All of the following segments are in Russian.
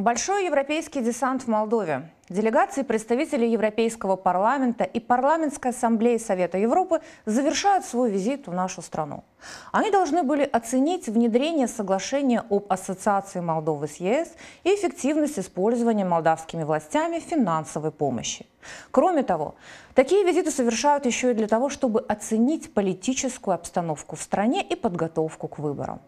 Большой европейский десант в Молдове. Делегации представителей Европейского парламента и Парламентской ассамблеи Совета Европы завершают свой визит в нашу страну. Они должны были оценить внедрение соглашения об ассоциации Молдовы с ЕС и эффективность использования молдавскими властями финансовой помощи. Кроме того, такие визиты совершают еще и для того, чтобы оценить политическую обстановку в стране и подготовку к выборам.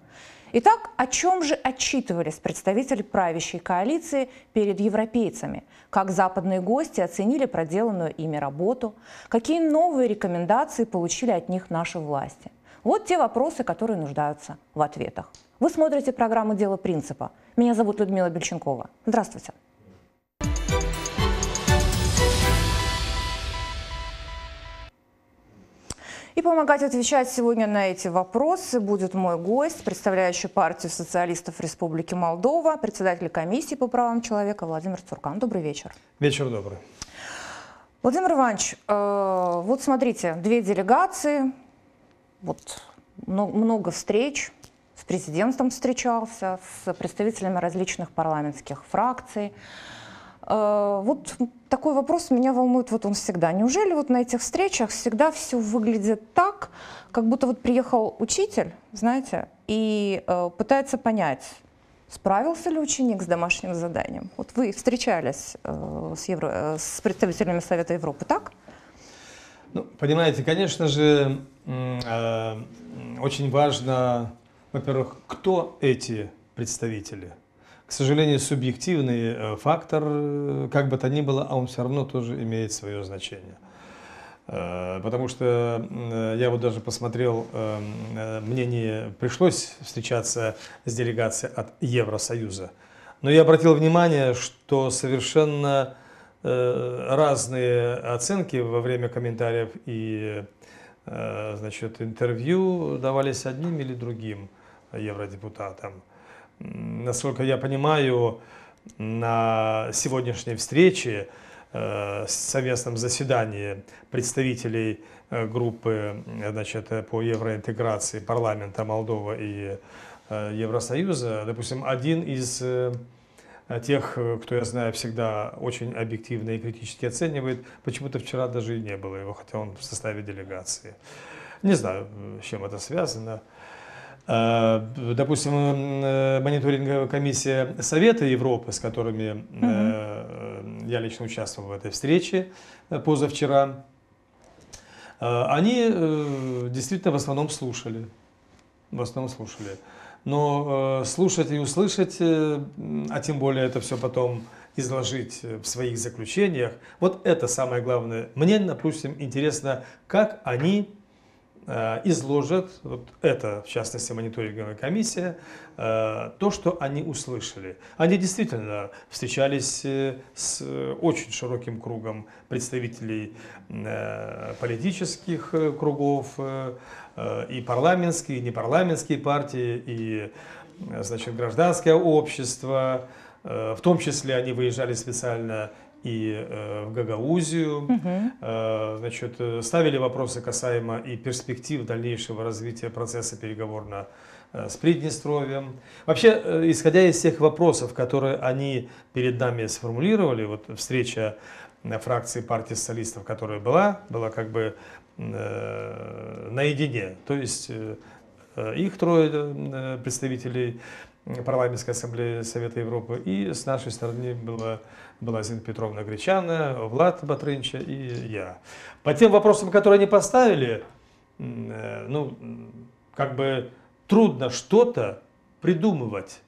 Итак, о чем же отчитывались представители правящей коалиции перед европейцами? Как западные гости оценили проделанную ими работу? Какие новые рекомендации получили от них наши власти? Вот те вопросы, которые нуждаются в ответах. Вы смотрите программу «Дело принципа». Меня зовут Людмила Бельченкова. Здравствуйте. И помогать отвечать сегодня на эти вопросы будет мой гость, представляющий партию социалистов Республики Молдова, председатель комиссии по правам человека Владимир Цуркан. Добрый вечер. Вечер добрый. Владимир Иванович, э, вот смотрите, две делегации, вот много встреч, с президентом встречался, с представителями различных парламентских фракций. Э, вот такой вопрос меня волнует вот он всегда. Неужели вот на этих встречах всегда все выглядит так, как будто вот приехал учитель, знаете, и э, пытается понять, справился ли ученик с домашним заданием? Вот вы встречались э, с, Евро, э, с представителями Совета Европы, так? Ну, понимаете, конечно же, э, очень важно, во-первых, кто эти представители – к сожалению, субъективный э, фактор, э, как бы то ни было, а он все равно тоже имеет свое значение. Э, потому что я вот даже посмотрел мнение, пришлось встречаться с делегацией от Евросоюза. Но я обратил внимание, что совершенно разные оценки во время комментариев и значит, интервью давались одним или другим евродепутатам насколько я понимаю, на сегодняшней встрече, э, совместном заседании представителей э, группы значит, по евроинтеграции парламента Молдова и э, Евросоюза, допустим, один из тех, кто, я знаю, всегда очень объективно и критически оценивает, почему-то вчера даже и не было его, хотя он в составе делегации. Не знаю, с чем это связано. А, допустим, э, мониторинговая комиссия Совета Европы, с которыми угу. я лично участвовал в этой встрече э, позавчера, а, они действительно в основном слушали. В основном слушали. Но слушать и услышать, а тем более это все потом изложить в своих заключениях, вот это самое главное. Мне, допустим, интересно, как они Э, изложат, вот это, в частности, мониторинговая комиссия, э, то, что они услышали. Они действительно встречались э, с очень широким кругом представителей политических кругов, и парламентские, и непарламентские партии, и значит, гражданское общество. В том числе они выезжали специально и э, в Гагаузию. Угу. Э, значит, э, ставили вопросы касаемо и перспектив дальнейшего развития процесса переговорного э, с Приднестровьем. Вообще, э, исходя из тех вопросов, которые они перед нами сформулировали, вот встреча фракции партии социалистов, которая была, была как бы э, наедине. То есть э, их трое представителей парламентской ассамблеи Совета Европы. И с нашей стороны была, была Зина Петровна Гречана, Влад Батрынча и я. По тем вопросам, которые они поставили, э, ну, как бы трудно что-то придумывать.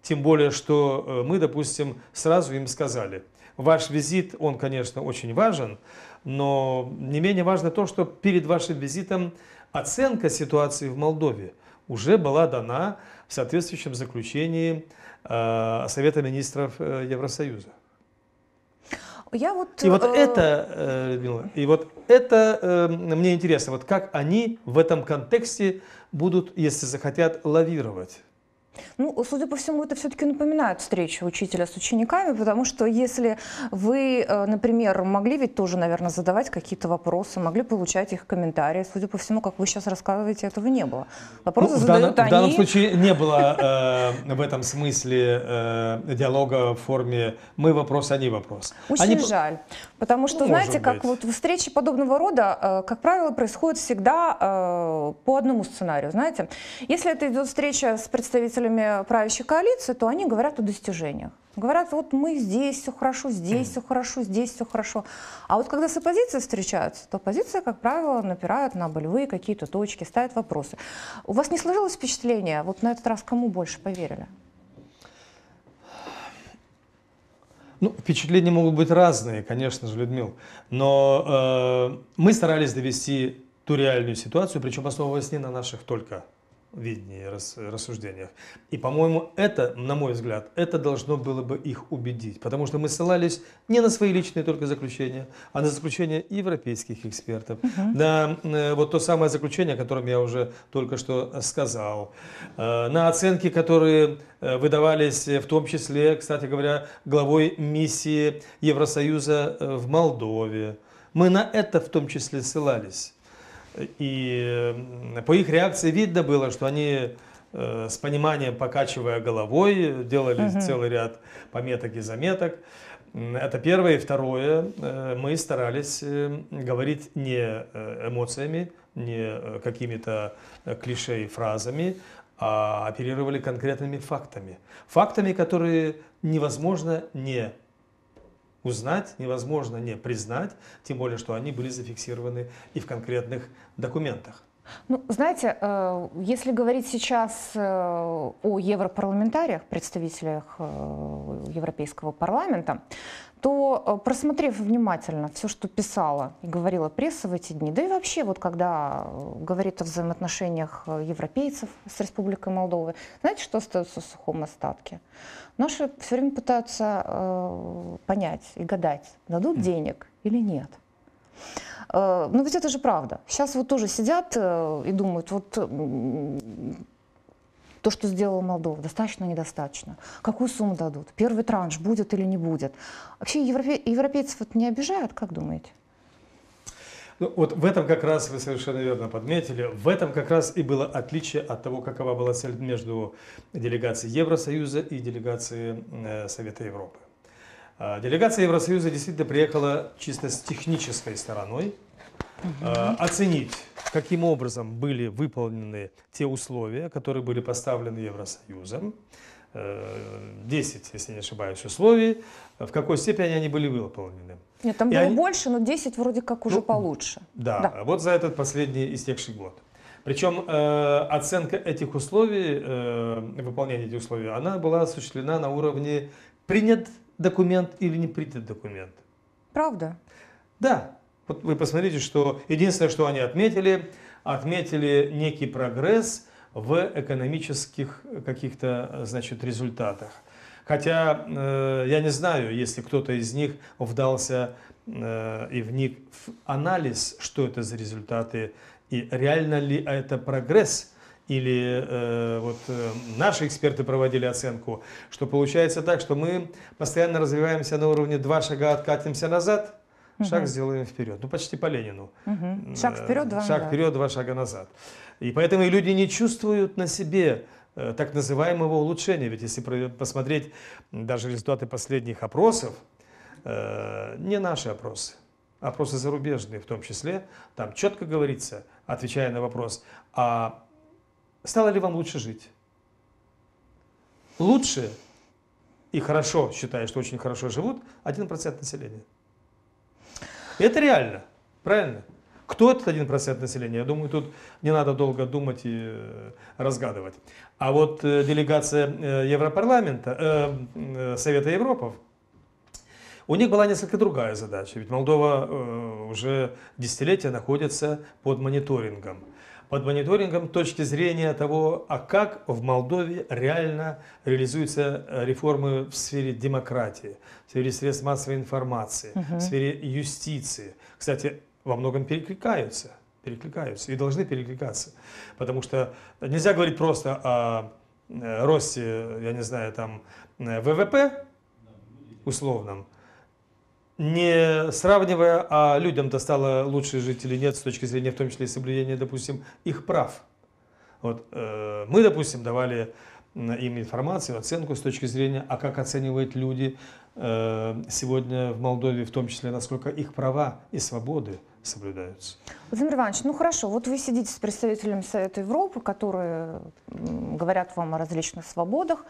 Тем более, что э, мы, допустим, сразу им сказали, ваш визит, он, конечно, очень важен, но не менее важно то, что перед вашим визитом оценка ситуации в Молдове – уже была дана в соответствующем заключении э, Совета министров э, Евросоюза. Я вот, и вот э... это, э, Людмила, и вот это мне интересно, вот как они в этом контексте будут, если захотят, лавировать. Ну, судя по всему, это все-таки напоминает встречу учителя с учениками, потому что если вы, э, например, могли ведь тоже, наверное, задавать какие-то вопросы, могли получать их комментарии, судя по всему, как вы сейчас рассказываете, этого не было. Вопросы ну, задают в данном, они. В данном случае не было э, в этом смысле э, диалога в форме «мы вопрос, они вопрос». Очень жаль, потому что, знаете, как быть. вот встречи подобного рода, как правило, происходят всегда по одному сценарию, знаете. Если это идет встреча с представителем представителями правящей коалиции, то они говорят о достижениях. Говорят, вот мы здесь все хорошо, здесь все хорошо, здесь все хорошо. А вот когда с оппозицией встречаются, то оппозиция, как правило, напирает на болевые какие-то точки, ставит вопросы. У вас не сложилось впечатление, вот на этот раз кому больше поверили? Ну, впечатления могут быть разные, конечно же, Людмил. Но э, мы старались довести ту реальную ситуацию, причем основываясь не на наших только видении, рассуждениях. И, по-моему, это, на мой взгляд, это должно было бы их убедить, потому что мы ссылались не на свои личные только заключения, а на заключения европейских экспертов, угу. на э, вот то самое заключение, о котором я уже только что э, сказал, э, на оценки, которые э, выдавались э, в том числе, кстати говоря, главой миссии Евросоюза в Молдове. Мы на это в том числе ссылались. И э, по их реакции видно было, что они э, с пониманием, покачивая головой, делали угу. целый ряд пометок и заметок. Это первое. И второе, э, мы старались говорить не эмоциями, не какими-то клише и фразами, а оперировали конкретными фактами. Фактами, которые невозможно не узнать, невозможно не признать, тем более, что они были зафиксированы и в конкретных документах. Ну, знаете, э, если говорить сейчас э, о европарламентариях, представителях э, Европейского парламента, то, э, просмотрев внимательно все, что писала и говорила пресса в эти дни, да и вообще, вот когда э, говорит о взаимоотношениях э, европейцев с Республикой Молдовы, знаете, что остается в сухом остатке? Наши все время пытаются э, понять и гадать, дадут mm. денег или нет. Э, но ведь это же правда. Сейчас вот тоже сидят э, и думают, вот то, что сделала Молдова, достаточно, недостаточно. Какую сумму дадут? Первый транш будет или не будет? Вообще европе, европейцев это не обижают, как думаете? Ну, вот в этом как раз, вы совершенно верно подметили, в этом как раз и было отличие от того, какова была цель между делегацией Евросоюза и делегацией э, Совета Европы. А, делегация Евросоюза действительно приехала чисто с технической стороной э, оценить каким образом были выполнены те условия, которые были поставлены Евросоюзом. 10, э, если не ошибаюсь, условий, в какой степени они были выполнены. Нет, там и было они... больше, но 10 вроде как уже ну, получше. Да, да, вот за этот последний истекший год. Причем э, оценка этих условий, э, выполнения этих условий, она была осуществлена на уровне принят документ или не принят документ. Правда? Да, вы посмотрите, что единственное, что они отметили, отметили некий прогресс в экономических э, каких-то, э, значит, результатах. Хотя э, я не знаю, если кто-то из них вдался э, и вник в анализ, что это за результаты и реально ли это прогресс. Или э, вот э, наши эксперты проводили оценку, что получается так, что мы постоянно развиваемся на уровне два шага, откатимся назад – Шаг угу. сделаем вперед. Ну, почти по Ленину. Угу. Шаг вперед, два Шаг вперед, два шага назад. И поэтому люди не чувствуют на себе э, так называемого улучшения. Ведь если посмотреть даже результаты последних опросов, э, не наши опросы, опросы зарубежные в том числе, там четко говорится, отвечая на вопрос, а стало ли вам лучше жить? Лучше и хорошо, считая, что очень хорошо живут, 1% населения. Это реально, правильно? Кто этот 1% населения? Я думаю, тут не надо долго думать и э, разгадывать. А вот э, делегация э, Европарламента, э, Совета Европов, у них была несколько другая задача, ведь Молдова уже десятилетия находится под мониторингом под мониторингом точки зрения того, а как в Молдове реально реализуются э, реформы в сфере демократии, в сфере средств массовой информации, угу. в сфере юстиции. Кстати, во многом перекликаются, перекликаются и должны перекликаться, потому что нельзя говорить просто о э, росте, я не знаю, там э, ВВП условном, не сравнивая, а людям-то стало лучше жить или нет с точки зрения, в том числе, соблюдения, допустим, их прав. Вот, э, мы, допустим, давали им информацию, оценку с точки зрения, а как оценивают люди э, сегодня в Молдове, в том числе, насколько их права и свободы соблюдаются. Владимир Иванович, ну хорошо, вот вы сидите с представителями Совета Европы, которые говорят вам о различных свободах,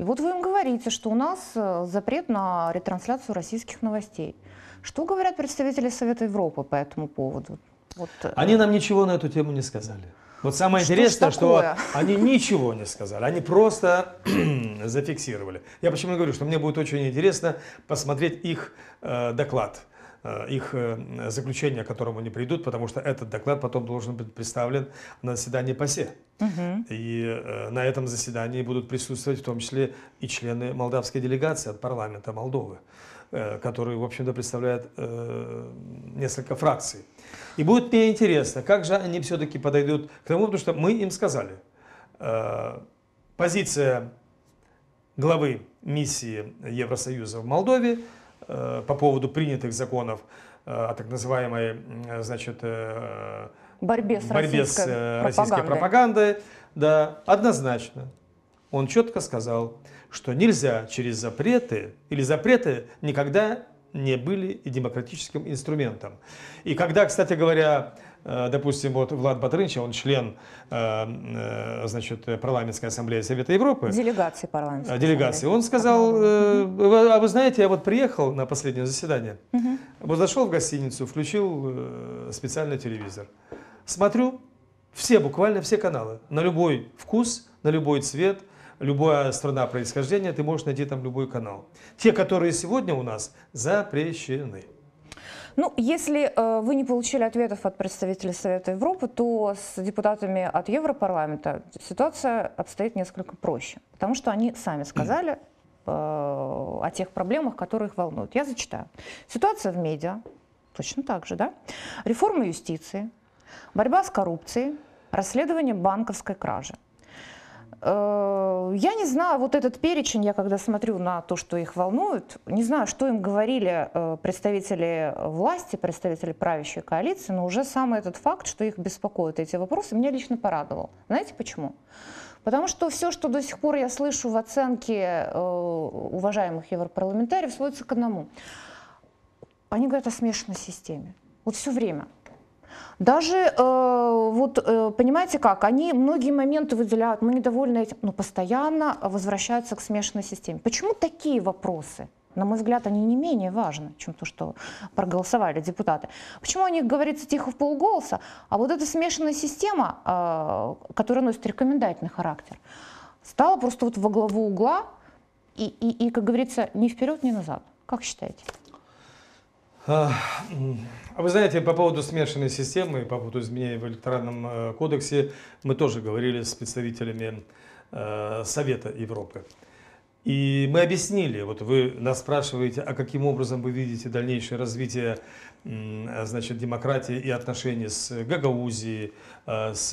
и вот вы им говорите, что у нас э, запрет на ретрансляцию российских новостей. Что говорят представители Совета Европы по этому поводу? Вот, э, Они нам ничего на эту тему не сказали. Вот самое что интересное, что они ничего не сказали, они просто зафиксировали. Я почему говорю, что мне будет очень интересно посмотреть их э, доклад Э, их э, заключение, к которому они придут, потому что этот доклад потом должен быть представлен на заседании ПАСЕ. Угу. И э, на этом заседании будут присутствовать в том числе и члены молдавской делегации от парламента Молдовы которые, в общем-то, представляют несколько фракций. И будет мне интересно, как же они все-таки подойдут к тому, потому что мы им сказали, позиция главы миссии Евросоюза в Молдове – Э, по поводу принятых законов э, о так называемой, значит, э, борьбе с, борьбе российской, с пропагандой. российской пропагандой, да, однозначно. Он четко сказал, что нельзя через запреты, или запреты никогда не были демократическим инструментом. И когда, кстати говоря, Э, допустим, вот Влад Батрынч, он член, э, э, значит, парламентской ассамблеи Совета Европы. Делегации парламентской. Делегации. Он сказал, а вы знаете, я вот приехал на последнее заседание, угу. вот зашел в гостиницу, включил специальный телевизор, смотрю, все, буквально все каналы, на любой вкус, на любой цвет, любая страна происхождения, ты можешь найти там любой канал. Те, которые сегодня у нас запрещены. Ну, если э, вы не получили ответов от представителей Совета Европы, то с депутатами от Европарламента ситуация обстоит несколько проще, потому что они сами сказали э, о тех проблемах, которые их волнуют. Я зачитаю. Ситуация в медиа, точно так же, да? Реформа юстиции, борьба с коррупцией, расследование банковской кражи – Э, я не знаю, вот этот перечень, я когда смотрю на то, что их волнует, не знаю, что им говорили э, представители власти, представители правящей коалиции, но уже сам этот факт, что их беспокоят эти вопросы, меня лично порадовал. Знаете почему? Потому что все, что до сих пор я слышу в оценке э, уважаемых европарламентариев, сводится к одному. Они говорят о смешанной системе. Вот все время. Даже, э, вот, э, понимаете как, они многие моменты выделяют, мы недовольны этим, но постоянно возвращаются к смешанной системе. Почему такие вопросы? На мой взгляд, они не менее важны, чем то, что проголосовали депутаты. Почему о них говорится тихо в полголоса? А вот эта смешанная система, э, которая носит рекомендательный характер, стала просто вот во главу угла и, и, и как говорится, ни вперед, ни назад. Как считаете? А вы знаете, по поводу смешанной системы, по поводу изменений в электронном э, кодексе, мы тоже говорили с представителями э, Совета Европы. И мы объяснили, вот вы нас спрашиваете, а каким образом вы видите дальнейшее развитие а, значит, демократии и отношений с Гагаузией, э, с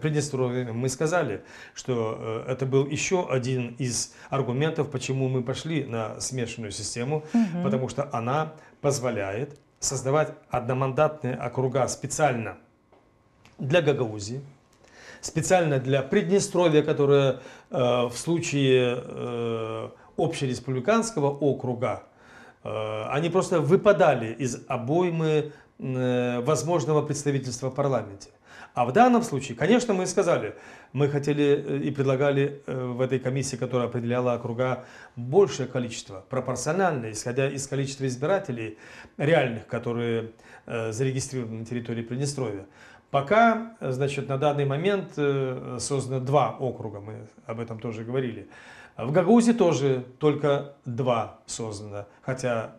Приднестровьем. Мы сказали, что это был еще один из аргументов, почему мы пошли на смешанную систему, угу. потому что она позволяет создавать одномандатные округа специально для Гагаузии, специально для Приднестровья, которое э, в случае э, общереспубликанского округа, э, они просто выпадали из обоймы э, возможного представительства в парламенте. А в данном случае, конечно, мы сказали, мы хотели э, и предлагали э, в этой комиссии, которая определяла округа, большее количество, пропорционально, исходя из количества избирателей реальных, которые э, зарегистрированы на территории Приднестровья. Пока, значит, на данный момент создано два округа, мы об этом тоже говорили. В Гагаузе тоже только два создано, хотя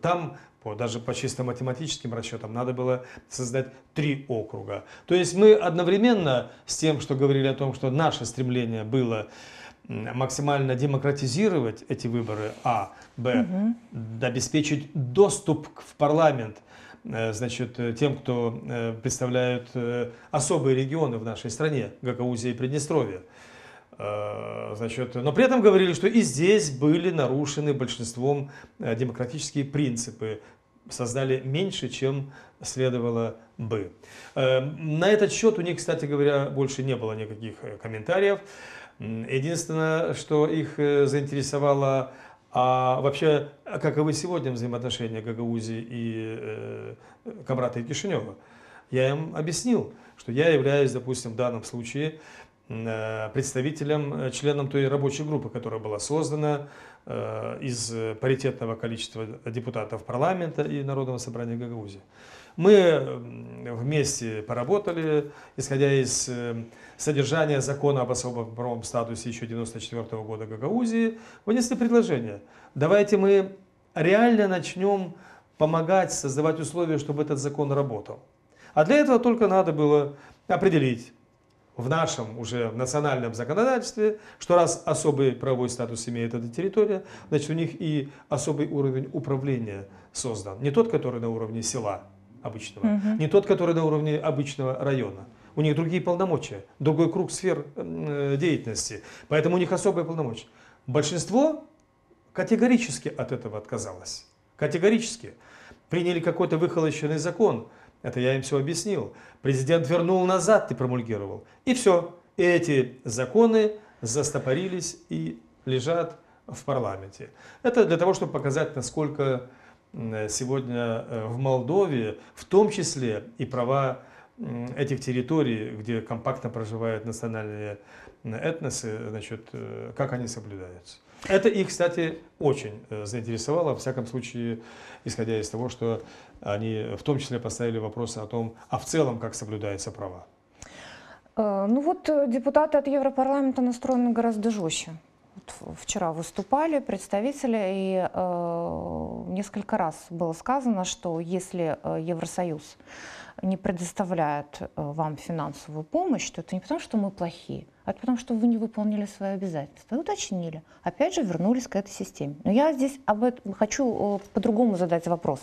там по, даже по чисто математическим расчетам, надо было создать три округа. То есть мы одновременно с тем, что говорили о том, что наше стремление было максимально демократизировать эти выборы, а, б, угу. обеспечить доступ в парламент э, значит, э, тем, кто э, представляют особые регионы в нашей стране, Гагаузия и Приднестровье. Э, значит, но при этом говорили, что и здесь были нарушены большинством э, демократические принципы, создали меньше, чем следовало бы. Э, на этот счет у них, кстати говоря, больше не было никаких комментариев. Единственное, что их заинтересовало, а вообще, каковы сегодня взаимоотношения Гагаузии и Кабрата и Кишинева. Я им объяснил, что я являюсь, допустим, в данном случае Э, представителем, э, членом той рабочей группы, которая была создана э, из паритетного количества депутатов парламента и Народного собрания Гагаузии. Мы вместе поработали, исходя из содержания закона об особом правом статусе еще 1994 года Гагаузии, вынесли предложение. Давайте мы реально начнем помогать создавать условия, чтобы этот закон работал. А для этого только надо было определить, в нашем уже национальном законодательстве, что раз особый правовой статус имеет эта территория, значит у них и особый уровень управления создан. Не тот, который на уровне села обычного, угу. не тот, который на уровне обычного района. У них другие полномочия, другой круг сфер э, деятельности. Поэтому у них особые полномочия. Большинство категорически от этого отказалось. Категорически. Приняли какой-то выхолощенный закон – это я им все объяснил. Президент вернул назад, ты промульгировал. И все. эти законы застопорились и лежат в парламенте. Это для того, чтобы показать, насколько сегодня э, в Молдове, в том числе и права этих территорий, где компактно проживают национальные этносы, значит, э, как они соблюдаются. Это их, кстати, очень э, заинтересовало, во всяком случае, исходя из того, что они в том числе поставили вопросы о том, а в целом как соблюдаются права. Э, ну вот э, депутаты от Европарламента настроены гораздо жестче. Вот вчера выступали представители, и э, несколько раз было сказано, что если э, Евросоюз не предоставляет вам финансовую помощь, то это не потому, что мы плохие, а потому, что вы не выполнили свои обязательства. И уточнили. Опять же, вернулись к этой системе. Но я здесь об этом хочу по-другому задать вопрос.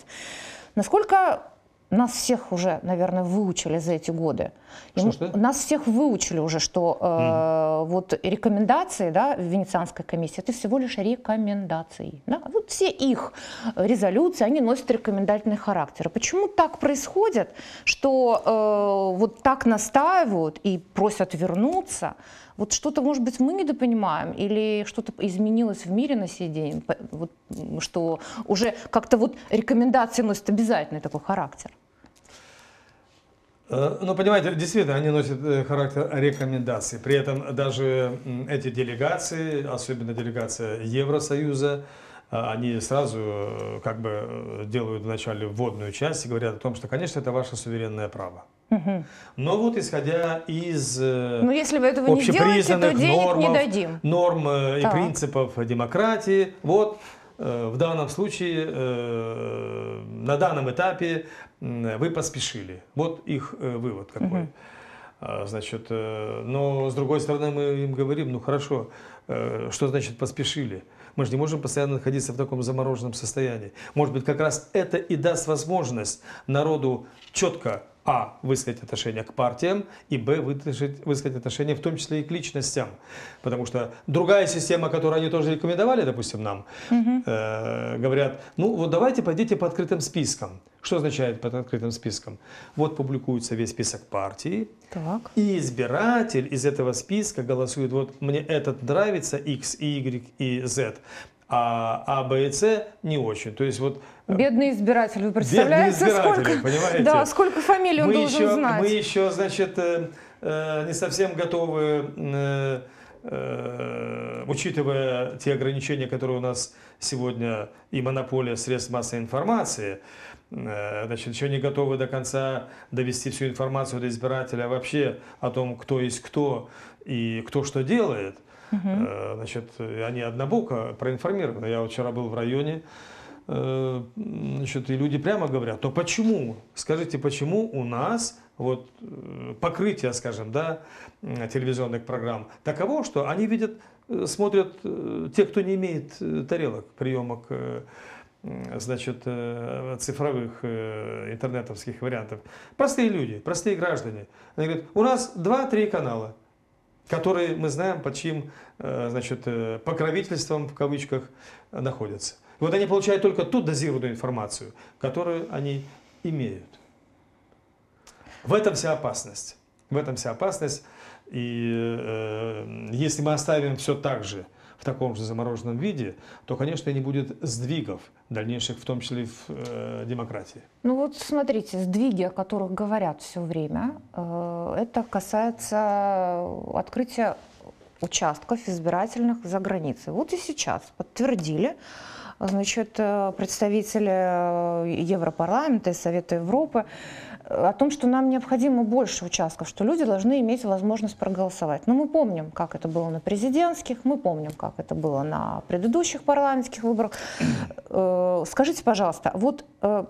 Насколько нас всех уже, наверное, выучили за эти годы. И что, что? Нас всех выучили уже, что э, mm. вот рекомендации да, в Венецианской комиссии это всего лишь рекомендации. Да? Вот все их резолюции, они носят рекомендательный характер. Почему так происходит, что э, вот так настаивают и просят вернуться? Вот что-то, может быть, мы недопонимаем или что-то изменилось в мире на сей день, вот, что уже как-то вот рекомендации носят обязательный такой характер? Э, ну, понимаете, действительно, они носят э, характер рекомендаций. При этом даже эти делегации, особенно делегация Евросоюза, э, они сразу как бы делают вначале вводную часть и говорят о том, что, конечно, это ваше суверенное право. Угу. Но вот исходя из э, Но ну, если вы этого не делаете, то денег нормов, не дадим. норм э, так. и принципов демократии, вот э, в данном случае, на данном этапе вы поспешили. Вот их вывод какой. Угу. Значит, но с другой стороны мы им говорим, ну хорошо, что значит поспешили? Мы же не можем постоянно находиться в таком замороженном состоянии. Может быть, как раз это и даст возможность народу четко а. высказать отношение к партиям, и б. высказать, высказать отношение в том числе и к личностям. Потому что другая система, которую они тоже рекомендовали, допустим, нам, угу. э, говорят, ну вот давайте пойдите по открытым спискам. Что означает под открытым списком? Вот публикуется весь список партии, так. и избиратель из этого списка голосует, вот мне этот нравится, X, Y и Z а А, Б и С не очень. То есть вот э, Бедный избиратель, вы представляете, сколько, понимаете? Да, сколько фамилий он мы должен знать? Мы еще, значит, э, э, не совсем готовы, учитывая те ограничения, которые у нас сегодня и монополия средств массовой информации, значит, еще не готовы до конца довести всю информацию до избирателя вообще о том, кто есть кто и кто что делает – Угу. Значит, они однобоко проинформированы. Я вчера был в районе, э, значит, и люди прямо говорят, то почему, скажите, почему у нас вот э, покрытие, скажем, да, телевизионных программ таково, что они видят, смотрят те, кто не имеет тарелок, приемок, значит, цифровых интернетовских вариантов. Простые люди, простые граждане. Они говорят, у нас 2-3 канала – которые мы знаем, под чьим э, значит, э, покровительством в кавычках находятся. И вот они получают только ту дозированную информацию, которую они имеют. В этом вся опасность. В этом вся опасность. И э, э если мы оставим все так же, в таком же замороженном виде, то, конечно, не будет сдвигов дальнейших, в том числе в э, демократии. Ну вот смотрите, сдвиги, о которых говорят все время, э, это касается открытия участков избирательных за границей. Вот и сейчас подтвердили значит, э, представители э, Европарламента и Совета Европы, о том, что нам необходимо больше участков, что люди должны иметь возможность проголосовать. Но мы помним, как это было на президентских, мы помним, как это было на предыдущих парламентских выборах. Э, скажите, пожалуйста, вот э,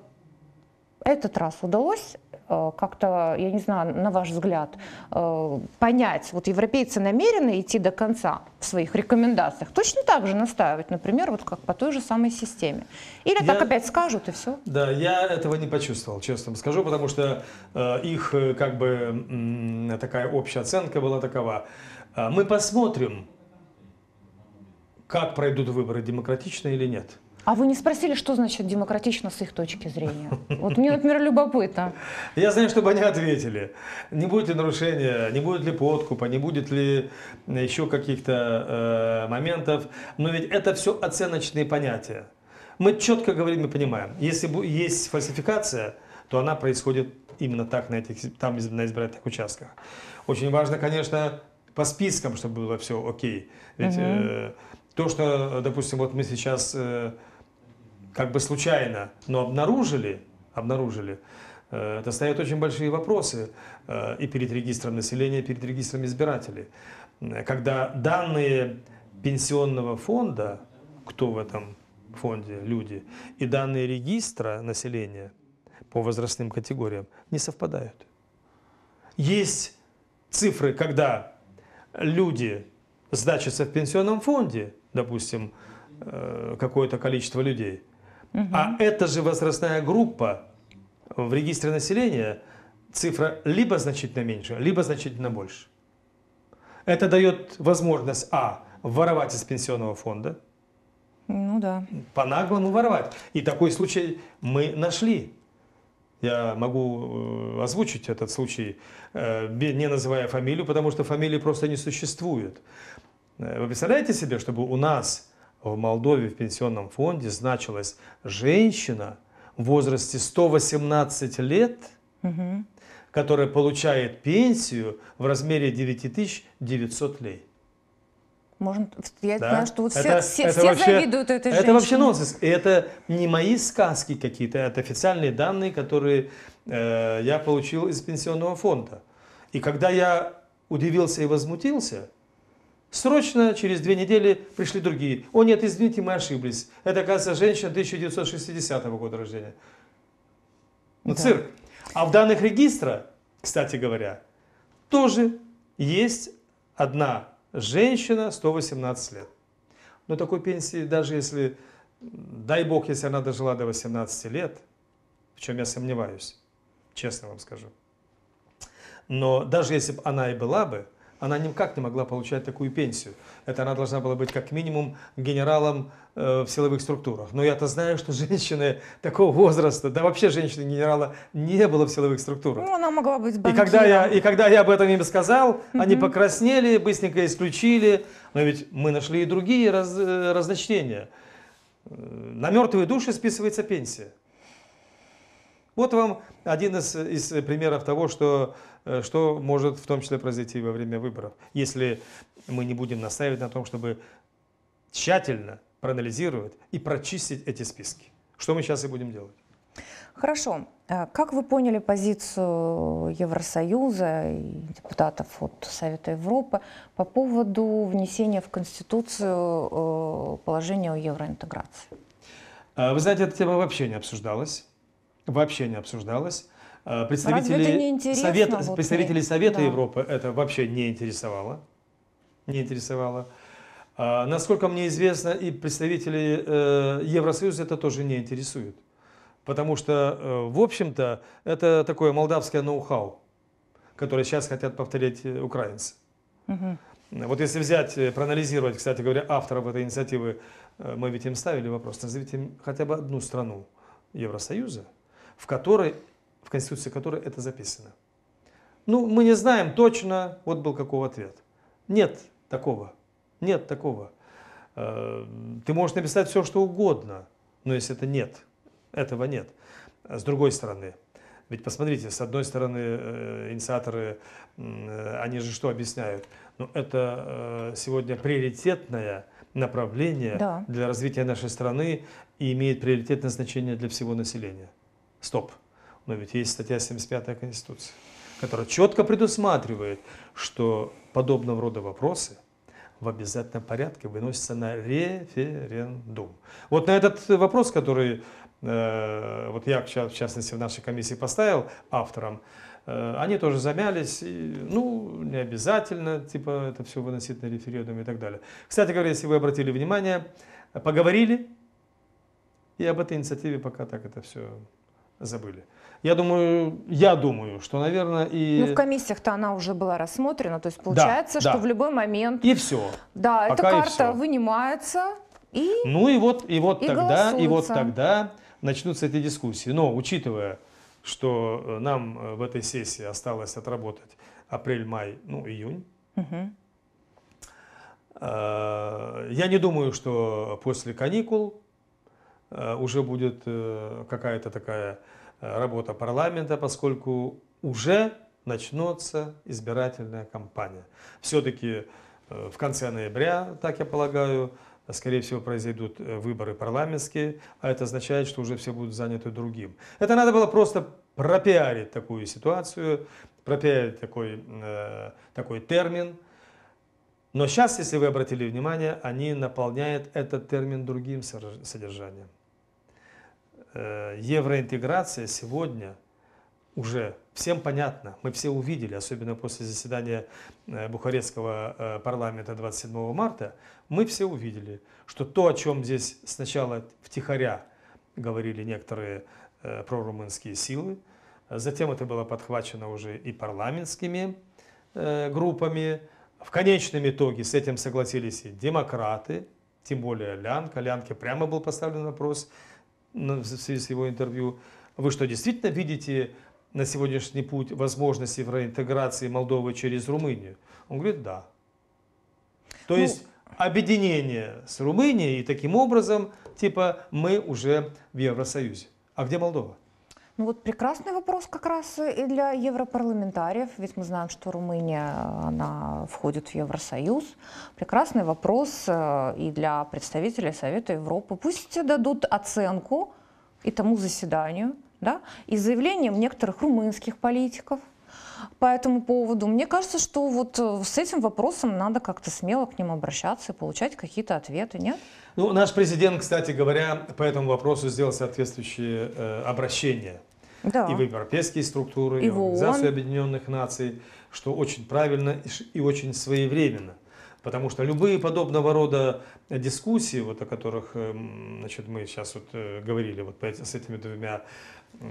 этот раз удалось Э, как-то, я не знаю, на ваш взгляд, э, понять, вот европейцы намерены идти до конца в своих рекомендациях, точно так же настаивать, например, вот как по той же самой системе? Или я, так опять скажут и все? Да, я этого не почувствовал, честно скажу, потому что э, их э, как бы э, такая общая оценка была такова. Мы посмотрим, как пройдут выборы, демократично или нет. А вы не спросили, что значит демократично с их точки зрения? Вот мне, например, любопытно. Я знаю, чтобы они ответили. Не будет ли нарушения, не будет ли подкупа, не будет ли еще каких-то э, моментов. Но ведь это все оценочные понятия. Мы четко говорим и понимаем. Если есть фальсификация, то она происходит именно так на, этих, там, на избирательных участках. Очень важно, конечно, по спискам, чтобы было все окей. Ведь угу. э, то, что, допустим, вот мы сейчас... Э, как бы случайно, но обнаружили, обнаружили, э, это стоят очень большие вопросы э, и перед регистром населения, и перед регистром избирателей. Э, когда данные пенсионного фонда, кто в этом фонде люди, и данные регистра населения по возрастным категориям не совпадают. Есть цифры, когда люди сдачатся в пенсионном фонде, допустим, какое-то количество людей – а эта же возрастная группа в регистре населения цифра либо значительно меньше, либо значительно больше. Это дает возможность, а, воровать из пенсионного фонда. Ну да. По-наглому воровать. И такой случай мы нашли. Я могу э, озвучить этот случай, э, не называя фамилию, потому что фамилии просто не существует. Э, вы представляете себе, чтобы у нас в Молдове в пенсионном фонде значилась женщина в возрасте 118 лет, угу. которая получает пенсию в размере 9900 лей. Можно, я да? знаю, что вот это, все, это все, вообще, завидуют этой женщине. Это вообще нонсенс. это не мои сказки какие-то, это официальные данные, которые э, я получил из пенсионного фонда. И когда я удивился и возмутился, Срочно, через две недели, пришли другие. О нет, извините, мы ошиблись. Это, оказывается, женщина 1960 года рождения. Ну, да. цирк. А в данных регистра, кстати говоря, тоже есть одна женщина 118 лет. Но такой пенсии, даже если, дай бог, если она дожила до 18 лет, в чем я сомневаюсь, честно вам скажу. Но даже если бы она и была бы, она никак не могла получать такую пенсию. Это она должна была быть как минимум генералом э, в силовых структурах. Но я-то знаю, что женщины такого возраста, да вообще женщины-генерала не было в силовых структурах. Ну, она могла быть банкиром. И когда я, и когда я об этом им сказал, угу. они покраснели, быстренько исключили. Но ведь мы нашли и другие раз, э, разночтения. Э, на мертвые души списывается пенсия. Вот вам один из, из примеров того, что, э, что может в том числе произойти во время выборов, если мы не будем настаивать на том, чтобы тщательно проанализировать и прочистить эти списки. Что мы сейчас и будем делать. Хорошо. Э, как вы поняли позицию Евросоюза и депутатов от Совета Европы по поводу внесения в Конституцию э, положения о евроинтеграции? Вы знаете, эта тема вообще не обсуждалась вообще не обсуждалось. Э, представители, Совета вот представители Совета да. Европы это вообще не интересовало. Не интересовало. А, насколько мне известно, и представители э, Евросоюза это тоже не интересует. Потому что, э, в общем-то, это такое молдавское ноу-хау, которое сейчас хотят повторить э, украинцы. Угу. Вот если взять, э, проанализировать, кстати говоря, авторов этой инициативы, мы ведь им ставили вопрос, назовите хотя бы одну страну Евросоюза, в которой, в Конституции которой это записано. Ну, мы не знаем точно, вот был какого ответ. Нет такого. Нет такого. Э, ты можешь написать все, что угодно, но если это нет, этого нет. С другой стороны, ведь посмотрите, с одной стороны, э, инициаторы, э, они же что объясняют? Ну, это сегодня приоритетное направление да. для развития нашей страны и имеет приоритетное значение для всего населения. Стоп. Но ведь есть статья 75 Конституции, которая четко предусматривает, что подобного рода вопросы в обязательном порядке выносятся на референдум. Вот на этот вопрос, который э, вот я в частности в нашей комиссии поставил авторам, э, они тоже замялись, и, ну, не обязательно, типа, это все выносить на референдум и так далее. Кстати говоря, если вы обратили внимание, поговорили, и об этой инициативе пока так это все забыли. Я думаю, я думаю, что, наверное, и... Ну, в комиссиях-то она уже была рассмотрена, то есть получается, да, что да. в любой момент... И все. Да, Пока эта карта вынимается и... Ну и вот, и вот и тогда, голосуется. и вот тогда начнутся эти дискуссии. Но, учитывая, что э, нам э, в этой сессии осталось отработать апрель, май, ну, июнь, угу. я не думаю, что после каникул Э, уже будет э, какая-то такая э, работа парламента, поскольку уже начнется избирательная кампания. Все-таки в конце ноября, так я полагаю, скорее всего, произойдут выборы парламентские, а это означает, что уже все будут заняты другим. Это надо было просто пропиарить такую ситуацию, пропиарить такой, э, такой термин. Но сейчас, если вы обратили внимание, они наполняют этот термин другим содержанием. Э, евроинтеграция сегодня уже всем понятна. мы все увидели, особенно после заседания э, Бухарестского э, парламента 27 марта, мы все увидели, что то, о чем здесь сначала втихаря говорили некоторые прорумынские силы, затем это было подхвачено уже и парламентскими группами, в конечном итоге с этим согласились и демократы, тем более Лянка, Лянке прямо был поставлен вопрос – в связи с его интервью. Вы что, действительно видите на сегодняшний путь возможности реинтеграции Молдовы через Румынию? Он говорит, да. То ну, есть объединение с Румынией, и таким образом, типа, мы уже в Евросоюзе. А где Молдова? Ну вот прекрасный вопрос как раз и для европарламентариев, ведь мы знаем, что Румыния, она входит в Евросоюз. Прекрасный вопрос э, и для представителей Совета Европы. Пусть дадут оценку и тому заседанию, да, и заявлениям некоторых румынских политиков, по этому поводу. Мне кажется, что вот э, с этим вопросом надо как-то смело к ним обращаться и получать какие-то ответы, нет? Ну, наш президент, кстати говоря, по этому вопросу сделал соответствующие э, обращения да. и в европейские структуры, и, и в Организацию ООН. Объединенных Наций, что очень правильно и очень своевременно. Потому что любые подобного рода дискуссии, вот о которых э, значит, мы сейчас вот э, говорили вот с этими двумя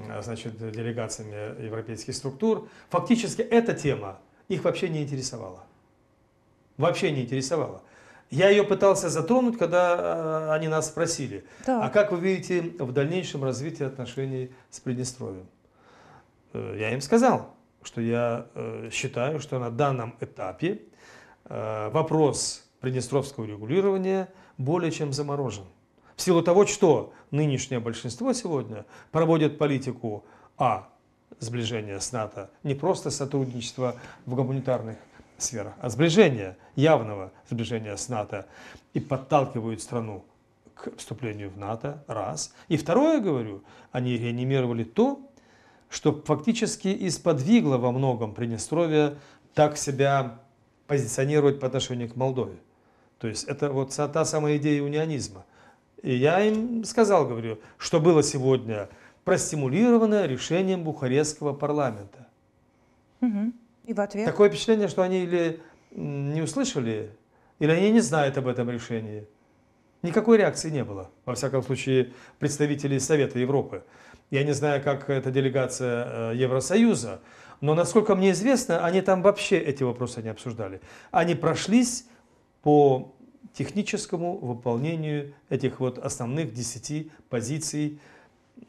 а, значит, делегациями европейских структур, фактически эта тема их вообще не интересовала. Вообще не интересовала. Я ее пытался затронуть, когда э, они нас спросили, да. а как вы видите в дальнейшем развитие отношений с Приднестровьем? Э, я им сказал, что я э, считаю, что на данном этапе вопрос приднестровского регулирования более чем заморожен. В силу того, что нынешнее большинство сегодня проводит политику А сближения с НАТО, не просто сотрудничество в гуманитарных сферах, а сближение, явного сближения с НАТО и подталкивают страну к вступлению в НАТО, раз. И второе, говорю, они реанимировали то, что фактически и во многом Приднестровье так себя позиционировать по отношению к Молдове. То есть это вот та самая идея унионизма. И я им сказал, говорю, что было сегодня простимулировано решением Бухарестского парламента. Угу. И в ответ? Такое впечатление, что они или не услышали, или они не знают об этом решении. Никакой реакции не было, во всяком случае, представителей Совета Европы. Я не знаю, как эта делегация э, Евросоюза, но, насколько мне известно, они там вообще эти вопросы не обсуждали. Они прошлись по техническому выполнению этих вот основных десяти позиций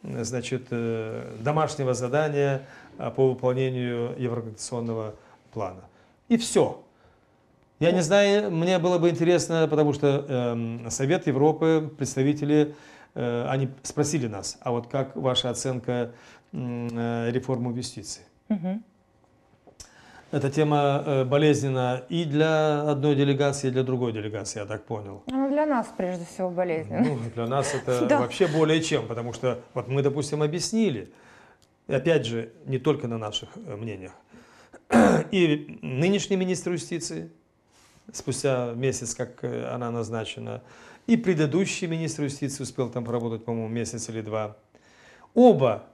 значит, э, домашнего задания а, по выполнению евроконституционного плана. И все. Я не знаю, мне было бы интересно, потому что э, Совет Европы, представители, э, они спросили нас, а вот как ваша оценка э, реформы инвестиций Угу. Эта тема э, болезненна и для одной делегации, и для другой делегации, я так понял. Ну, для нас, прежде всего, болезненно. Ну, для нас это да. вообще более чем, потому что вот мы, допустим, объяснили, опять же, не только на наших э, мнениях. И нынешний министр юстиции, спустя месяц, как э, она назначена, и предыдущий министр юстиции успел там поработать, по-моему, месяц или два. Оба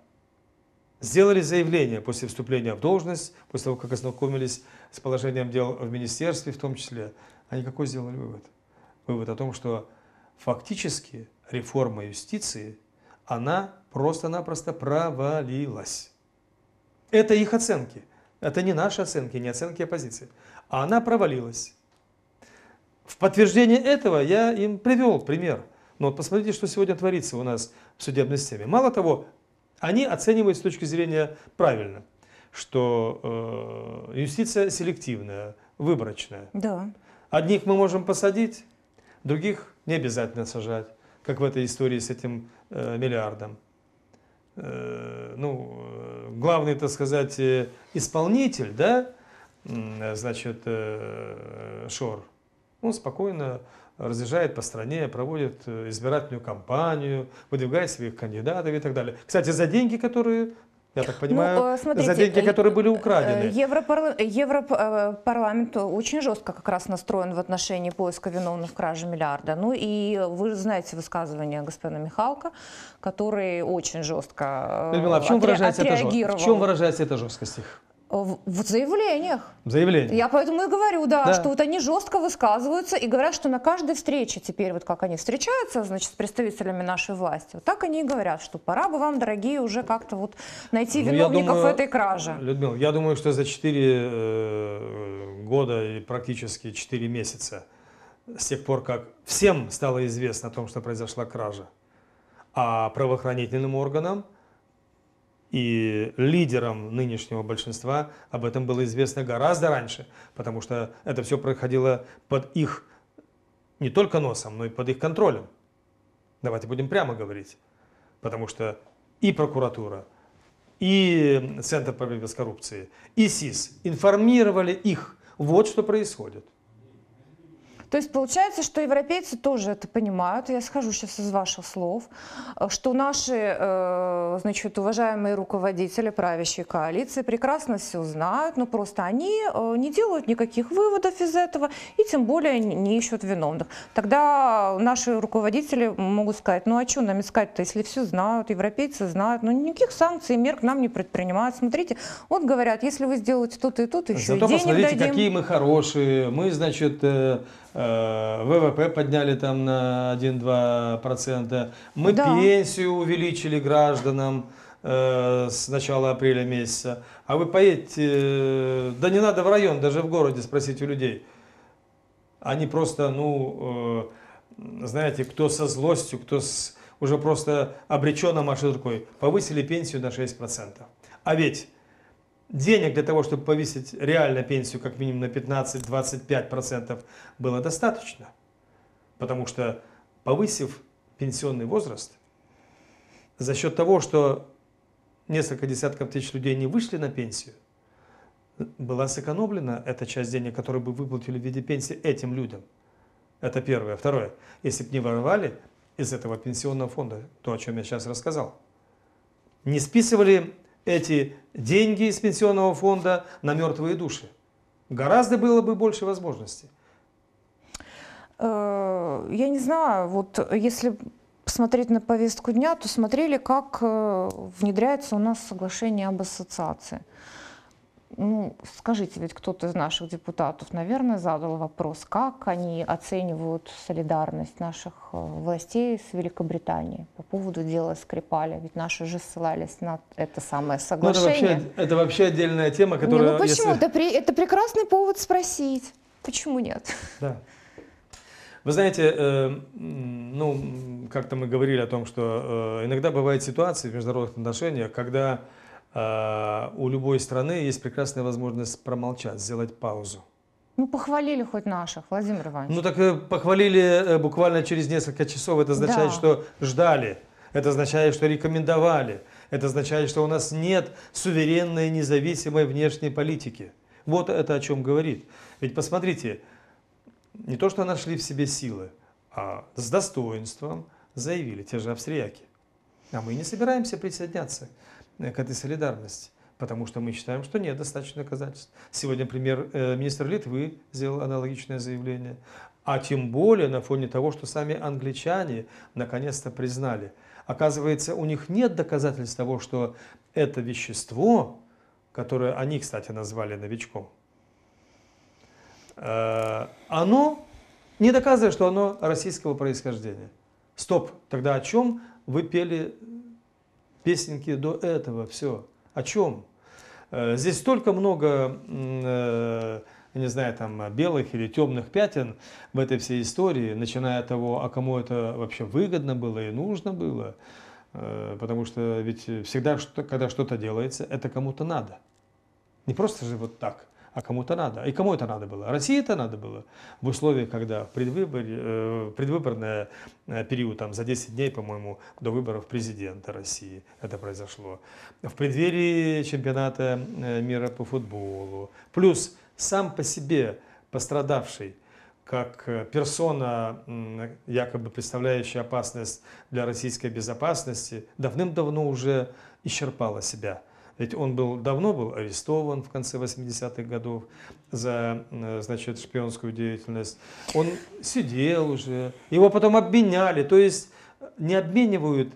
сделали заявление после вступления в должность, после того, как ознакомились с положением дел в министерстве в том числе. Они какой сделали вывод? Вывод о том, что фактически реформа юстиции – она просто-напросто провалилась. Это их оценки. Это не наши оценки, не оценки оппозиции. А она провалилась. В подтверждение этого я им привел пример. Но ну вот посмотрите, что сегодня творится у нас в судебной системе. Мало того, они оценивают с точки зрения правильно, что э, юстиция селективная, выборочная. Да. Одних мы можем посадить, других не обязательно сажать как в этой истории с этим э, миллиардом. Э, ну, э, главный, так сказать, э, исполнитель, да, э, значит, э, Шор, он спокойно разъезжает по стране, проводит избирательную кампанию, выдвигает своих кандидатов и так далее. Кстати, за деньги, которые я так ну, понимаю, ну, смотрите, за деньги, э, которые были украдены. Э, Европарла... Европарламент очень жестко как раз настроен в отношении поиска виновных в краже миллиарда. Ну и вы знаете высказывание господина Михалка, который очень жестко Людмила, а в чем отре... выражается отреагировал. Это, в чем выражается эта жесткость их? В заявлениях. В заявлениях. Я поэтому и говорю, да, да, что вот они жестко высказываются и говорят, что на каждой встрече теперь, вот как они встречаются, значит, с представителями нашей власти, вот так они и говорят, что пора бы вам, дорогие, уже как-то вот найти ну, виновников думаю, этой кражи. Людмила, я думаю, что за 4 э, года и практически 4 месяца с тех пор, как всем стало известно о том, что произошла кража, а правоохранительным органам – и лидерам нынешнего большинства об этом было известно гораздо раньше, потому что это все проходило под их не только носом, но и под их контролем. Давайте будем прямо говорить. Потому что и прокуратура, и Центр по борьбе с коррупцией, и СИС информировали их. Вот что происходит. То есть получается, что европейцы тоже это понимают, я схожу сейчас из ваших слов, э, что наши, э, значит, уважаемые руководители правящей коалиции прекрасно все знают, но просто они э, не делают никаких выводов из этого и тем более не ищут виновных. Тогда наши руководители могут сказать, ну а что нам искать-то, если все знают, европейцы знают, ну никаких санкций и мер к нам не предпринимают. Смотрите, вот говорят, если вы сделаете тут и тут то еще Зато и денег посмотрите, дадим. какие мы хорошие, мы, значит, Э, ВВП подняли там на 1-2%, мы да. пенсию увеличили гражданам э, с начала апреля месяца. А вы поедете, э, да не надо в район, даже в городе спросить у людей. Они просто, ну, знаете, кто со злостью, кто с, уже просто обреченно машет рукой, повысили пенсию на 6%. А ведь денег для того, чтобы повесить реально пенсию как минимум на 15-25% было достаточно. Потому что повысив пенсионный возраст, за счет того, что несколько десятков тысяч людей не вышли на пенсию, была сэкономлена эта часть денег, которую бы выплатили в виде пенсии этим людям. Это первое. Второе. Если бы не воровали из этого пенсионного фонда, то, о чем я сейчас рассказал, не списывали эти деньги из пенсионного фонда на мертвые души. Гораздо было бы больше возможностей. Э, я не знаю, вот если посмотреть на повестку дня, то смотрели, как э, внедряется у нас соглашение об ассоциации. Ну, скажите, ведь кто-то из наших депутатов, наверное, задал вопрос, как они оценивают солидарность наших э, властей с Великобританией по поводу дела Скрипаля. Ведь наши же ссылались на это самое соглашение. Ну, это, вообще, это вообще отдельная тема, которая... Не, ну почему? Если... Это, при, это прекрасный повод спросить. Почему нет? Да. Вы знаете, э, ну, как-то мы говорили о том, что э, иногда бывают ситуации в международных отношениях, когда а, у любой страны есть прекрасная возможность промолчать, сделать паузу. Ну, похвалили хоть наших, Владимир Иванович. Ну, так э, похвалили э, буквально через несколько часов. Это означает, да. что ждали. Это означает, что рекомендовали. Это означает, что у нас нет суверенной независимой внешней политики. Вот это о чем говорит. Ведь посмотрите, не то, что нашли в себе силы, а с достоинством заявили те же австрияки. А мы не собираемся присоединяться. Э, к этой солидарности. Потому что мы считаем, что нет достаточно доказательств. Сегодня, например, э, министр Лит вы сделал аналогичное заявление. А тем более на фоне того, что сами англичане наконец-то признали. Оказывается, у них нет доказательств того, что это вещество, которое они, кстати, назвали новичком, э, оно не доказывает, что оно российского происхождения. Стоп, тогда о чем вы пели песенки до этого, все. О чем? Э, здесь столько много, э, не знаю, там белых или темных пятен в этой всей истории, начиная от того, а кому это вообще выгодно было и нужно было. Э, потому что ведь всегда, когда что-то делается, это кому-то надо. Не просто же вот так – а кому-то надо. И кому это надо было? России это надо было в условиях, когда предвыбор, э, предвыборный э, период, там, за 10 дней, по-моему, до выборов президента России это произошло. В преддверии чемпионата э, мира по футболу. Плюс сам по себе пострадавший как э, персона, якобы представляющая опасность для российской безопасности, давным-давно уже исчерпала себя – ведь он был, давно был арестован в конце 80-х годов за э, значит, шпионскую деятельность. Он сидел уже, его потом обменяли. То есть э, не обменивают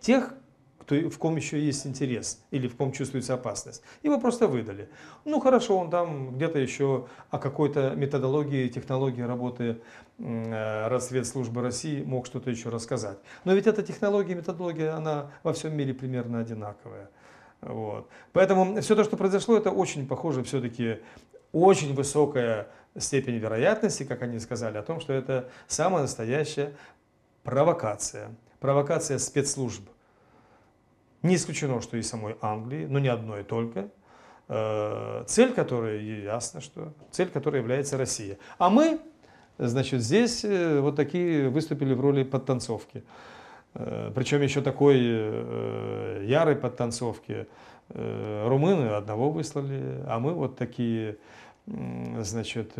тех, кто, в ком еще есть интерес или в ком чувствуется опасность. Его просто выдали. Ну хорошо, он там где-то еще о какой-то методологии, технологии работы э, разведслужбы России мог что-то еще рассказать. Но ведь эта технология, методология, она во всем мире примерно одинаковая. Вот. Поэтому все то, что произошло, это очень похоже все-таки очень высокая степень вероятности, как они сказали, о том, что это самая настоящая провокация. Провокация спецслужб. Не исключено, что и самой Англии, но не одной только. Э, цель которой, ясно, что цель которой является Россия. А мы, значит, здесь э, вот такие выступили в роли подтанцовки. Э, Причем еще такой э, ярой подтанцовки э, румыны одного выслали, а мы вот такие значит,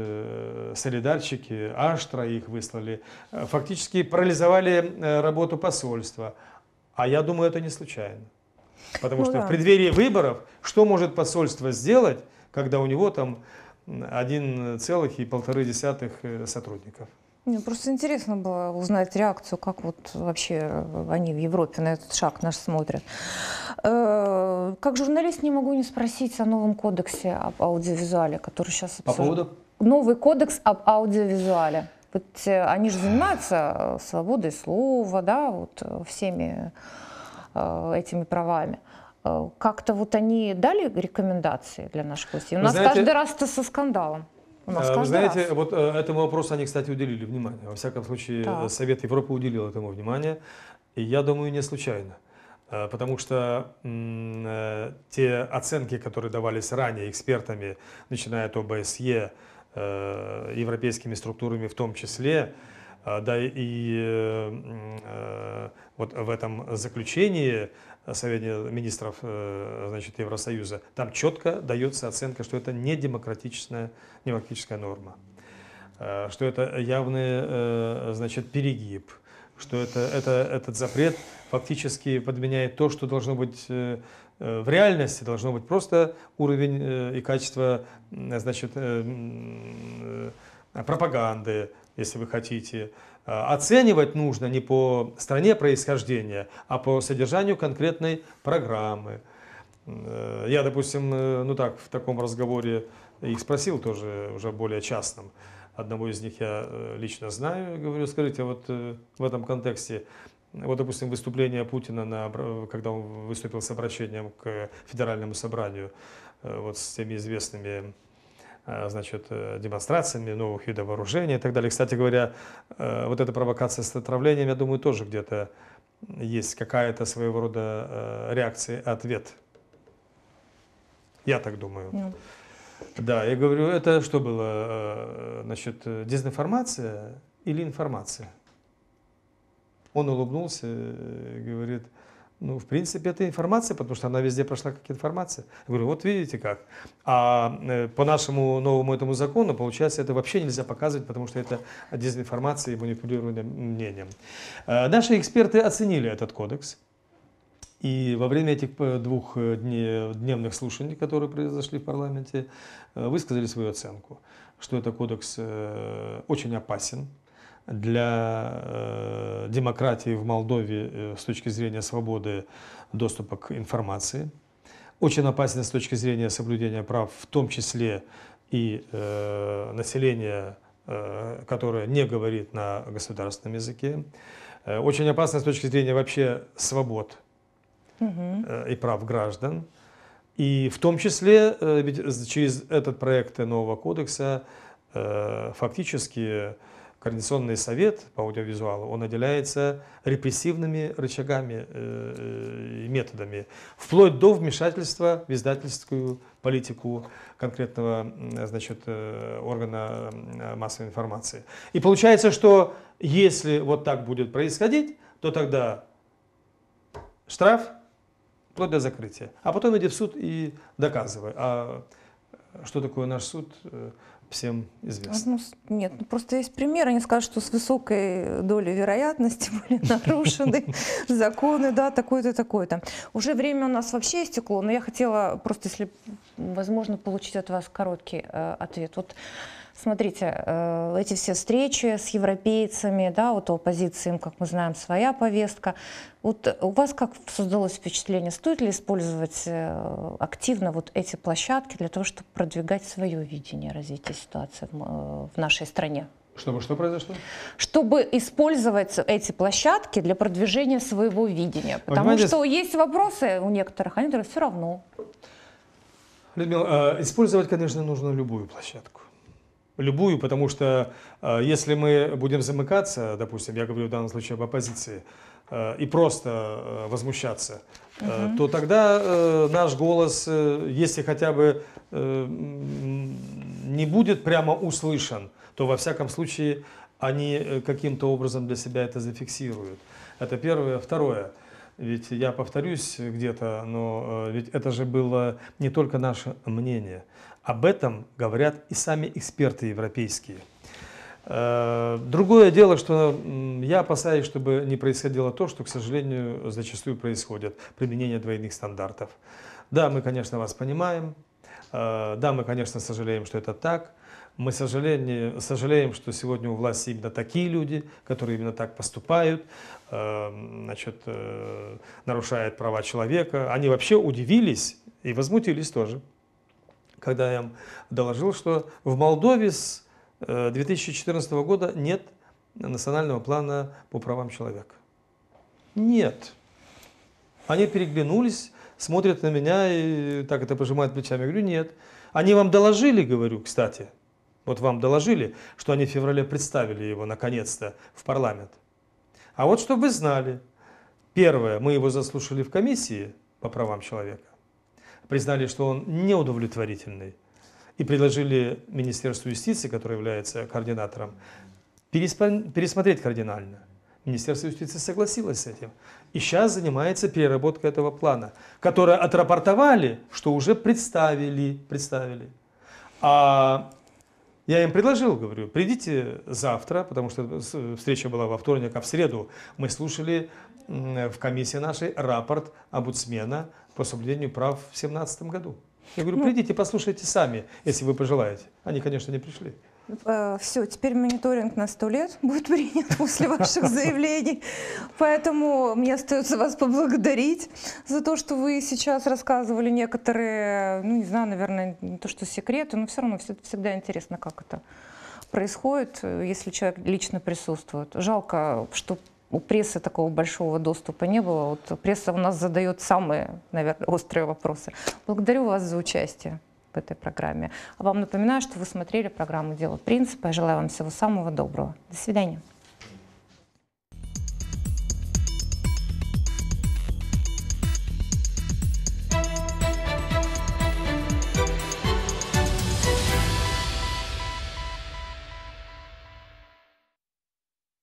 солидарчики аж троих выслали, фактически парализовали работу посольства. А я думаю, это не случайно. Потому ну, что да. в преддверии выборов, что может посольство сделать, когда у него там 1,5 сотрудников? Мне просто интересно было узнать реакцию, как вот вообще э, они в Европе на этот шаг наш смотрят. Э, как журналист не могу не спросить о новом кодексе об аудиовизуале, который сейчас обсуждается. По поводу? Новый кодекс об аудиовизуале. Вот э, они же занимаются свободой слова, да, вот всеми этими правами как-то вот они дали рекомендации для наших гостей? У нас знаете, каждый раз это со скандалом нас э, Вы знаете, раз. вот э, этому вопросу они, кстати, уделили внимание. Во всяком случае, так. Э, Совет Европы уделил этому внимание. И я думаю, не случайно. Потому что те оценки, которые давались ранее экспертами, начиная от ОБСЕ, европейскими структурами в том числе, да и вот в этом заключении Совете министров э, значит, Евросоюза, там четко дается оценка, что это не демократичная, демократическая норма, э, что это явный э, значит, перегиб, что это, это, этот запрет фактически подменяет то, что должно быть в реальности должно быть просто уровень и качество значит, пропаганды, если вы хотите, Э, оценивать нужно не по стране происхождения, а по содержанию конкретной программы. Э, я, допустим, э, ну так, в таком разговоре их спросил тоже, уже более частным, Одного из них я лично знаю, говорю, скажите, вот в этом контексте, вот, допустим, выступление Путина, на, когда он выступил с обращением к Федеральному собранию, вот с теми известными Э, значит, э, демонстрациями новых видов вооружения и так далее. Кстати говоря, э, вот эта провокация с отравлением, я думаю, тоже где-то есть какая-то своего рода реакция, ответ. Я так думаю. Ну. Да, я говорю, это что было? Значит, дезинформация или информация? Он улыбнулся, говорит, ну, в принципе, это информация, потому что она везде прошла как информация. Я говорю, вот видите как. А э, по нашему новому этому закону, получается, это вообще нельзя показывать, потому что это дезинформация и манипулирование мнением. Э, наши эксперты оценили этот кодекс. И во время этих э, двух дневных слушаний, которые произошли в парламенте, высказали свою оценку, что этот кодекс очень опасен, для э, демократии в Молдове э, с точки зрения свободы доступа к информации. Очень опасен с точки зрения соблюдения прав, в том числе и э, населения, э, которое не говорит на государственном языке. Э, очень опасно с точки зрения вообще свобод э, и прав граждан. И в том числе э, ведь через этот проект нового кодекса э, фактически Координационный совет по аудиовизуалу, он наделяется репрессивными рычагами э, э, и методами, вплоть до вмешательства в издательскую политику конкретного значит, э, органа массовой информации. И получается, что если вот так будет происходить, то тогда штраф вплоть до закрытия. А потом иди в суд и доказывай. А что такое наш суд? всем известно. нет, ну, просто есть примеры. Они скажут, что с высокой э, долей вероятности были нарушены законы, да, такое-то, такое-то. Уже время у нас вообще истекло, но я хотела просто, если возможно, получить от вас короткий э, ответ. Вот Смотрите, э, эти все встречи с европейцами, да, вот у оппозиции, им, как мы знаем, своя повестка. Вот у вас как создалось впечатление, стоит ли использовать э, активно вот эти площадки для того, чтобы продвигать свое видение развития ситуации э, в нашей стране? Чтобы что произошло? Чтобы использовать эти площадки для продвижения своего видения. Потому Понимаете, что есть вопросы у некоторых, они говорят, все равно. Людмила, а использовать, конечно, нужно любую площадку любую, потому что э, если мы будем замыкаться, допустим, я говорю в данном случае об оппозиции, э, и просто э, возмущаться, угу. то тогда наш голос, если хотя бы не будет прямо услышан, то во всяком случае они каким-то образом для себя это зафиксируют. Это первое. Второе. Ведь я повторюсь где-то, но ведь это же было не только наше мнение. Об этом говорят и сами эксперты европейские. Э, другое дело, что я опасаюсь, чтобы не происходило то, что, к сожалению, зачастую происходит, применение двойных стандартов. Да, мы, конечно, вас понимаем, э, да, мы, конечно, сожалеем, что это так, мы сожалеем, сожалеем, что сегодня у власти именно такие люди, которые именно так поступают, э, значит, нарушают права человека. Они вообще удивились и возмутились тоже когда я им доложил, что в Молдове с 2014 э, года нет национального плана по правам человека. Нет. Они переглянулись, смотрят на меня и так это пожимают плечами. Я говорю, нет. Они вам доложили, говорю, кстати. Вот вам доложили, что они в феврале представили его наконец-то в парламент. А вот чтобы вы знали. Первое, мы его заслушали в комиссии по правам человека признали, что он неудовлетворительный, и предложили Министерству юстиции, которое является координатором, пересмотреть кардинально. Министерство юстиции согласилось с этим. И сейчас занимается переработкой этого плана, который отрапортовали, что уже представили. представили. А я им предложил, говорю, придите завтра, потому что встреча была во вторник, а в среду мы слушали в комиссии нашей рапорт омбудсмена по соблюдению прав в семнадцатом году. Я говорю, ну. придите, послушайте сами, если вы пожелаете. Они, конечно, не пришли. Э, все, теперь мониторинг на сто лет будет принят после ваших заявлений. Поэтому мне остается вас поблагодарить за то, что вы сейчас рассказывали некоторые, ну не знаю, наверное, не то что секреты, но все равно все всегда интересно, как это происходит, э, если человек лично присутствует. Жалко, что у прессы такого большого доступа не было. Вот пресса у нас задает самые, наверное, острые вопросы. Благодарю вас за участие в этой программе. А вам напоминаю, что вы смотрели программу «Дело принципа». Я желаю вам всего самого доброго. До свидания.